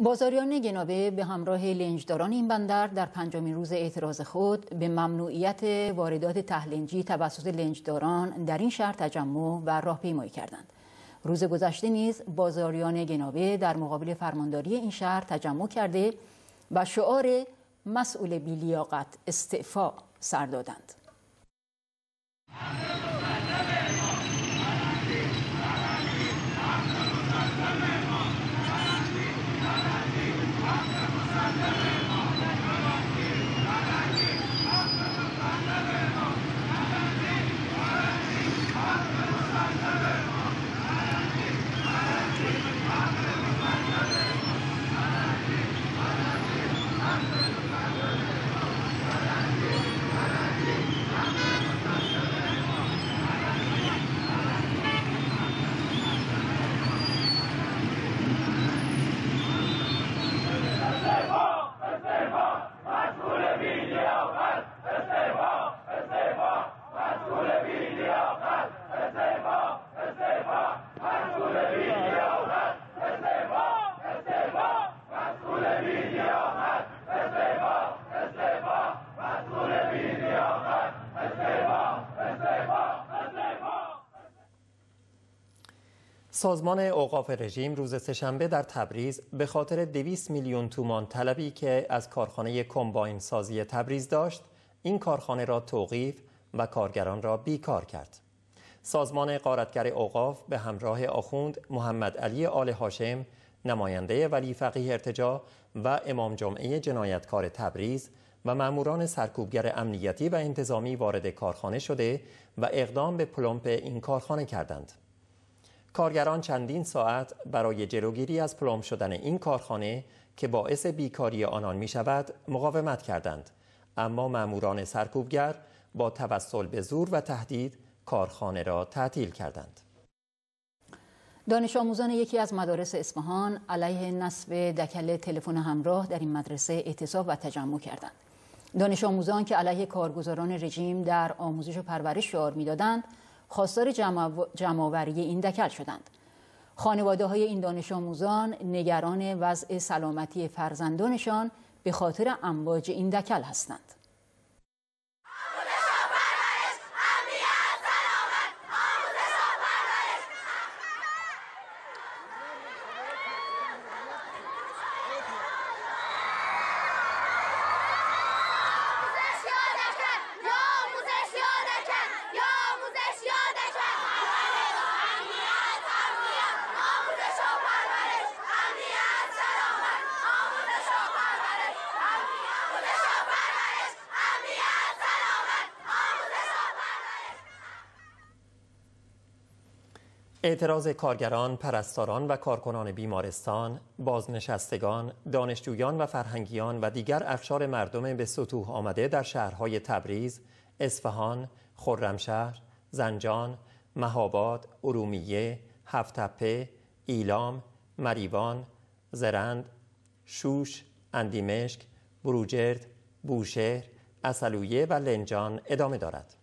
بازاریان گنابه به همراه لنجداران این بندر در پنجمین روز اعتراض خود به ممنوعیت واردات تهلنجی توسط لنجداران در این شهر تجمع و راهپیمایی کردند. روز گذشته نیز بازاریان گنابه در مقابل فرمانداری این شهر تجمع کرده و شعار مسئول بیلیاقت استعفا سر دادند. سازمان اوقاف رژیم روز سهشنبه در تبریز به خاطر 200 میلیون تومان طلبی که از کارخانه کمباین سازی تبریز داشت این کارخانه را توقیف و کارگران را بیکار کرد سازمان قارتگر اوقاف به همراه آخوند محمد علی آل هاشم نماینده ولی فقیه ارتجا و امام جمعه جنایتکار تبریز و ماموران سرکوبگر امنیتی و انتظامی وارد کارخانه شده و اقدام به پلمپ این کارخانه کردند کارگران چندین ساعت برای جلوگیری از پلم شدن این کارخانه که باعث بیکاری آنان می شود مقاومت کردند اما ماموران سرکوبگر با توسل به زور و تهدید کارخانه را تعطیل کردند دانش آموزان یکی از مدارس اصفهان علیه نصب دکل تلفن همراه در این مدرسه اعتصاب و تجمع کردند دانش آموزان که علیه کارگزاران رژیم در آموزش و پرورش شعار میدادند خواستار جمعآوری این دکل شدند. خانواده های این دانش آموزان نگران وضع سلامتی فرزندانشان به خاطر امواج این دکل هستند. اعتراض کارگران، پرستاران و کارکنان بیمارستان، بازنشستگان، دانشجویان و فرهنگیان و دیگر افشار مردم به سطوح آمده در شهرهای تبریز، اصفهان، خرمشهر، زنجان، مهاباد، ارومیه، هفتپه، ایلام، مریوان، زرند، شوش، اندیمشک، بروجرد، بوشهر، اصلویه و لنجان ادامه دارد.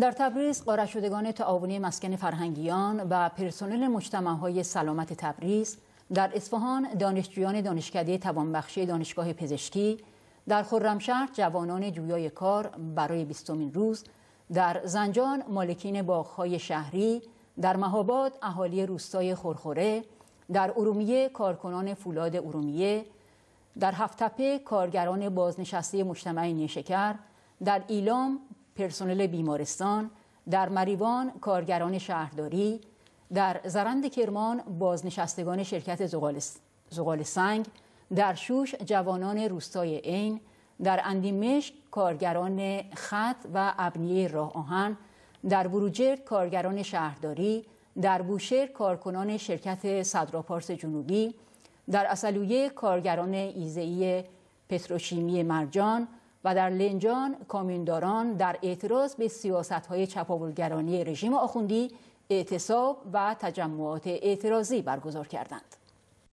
در تبریز قاره شدگان تعاونی مسکن فرهنگیان و پرسنل های سلامت تبریز در اصفهان دانشجویان دانشکده توانبخشی دانشگاه پزشکی در خرمشهر جوانان جویای کار برای بیستمین روز در زنجان مالکین باغهای شهری در مهاباد اهالی روستای خورخوره در ارومیه کارکنان فولاد ارومیه در هفتپه کارگران بازنشسته مجتمع نیشکر در ایلام پرسنل بیمارستان، در مریوان کارگران شهرداری، در زرند کرمان بازنشستگان شرکت زغال, سنگ، در شوش جوانان روستای عین، در اندیمش کارگران خط و ابنیه راه آهن، در بروجرد کارگران شهرداری، در بوشهر کارکنان شرکت صدراپارس جنوبی، در اصلویه کارگران ایزهی پتروشیمی مرجان، و در لنجان کامینداران در اعتراض به سیاست های چپاولگرانی رژیم آخوندی اعتصاب و تجمعات اعتراضی برگزار کردند.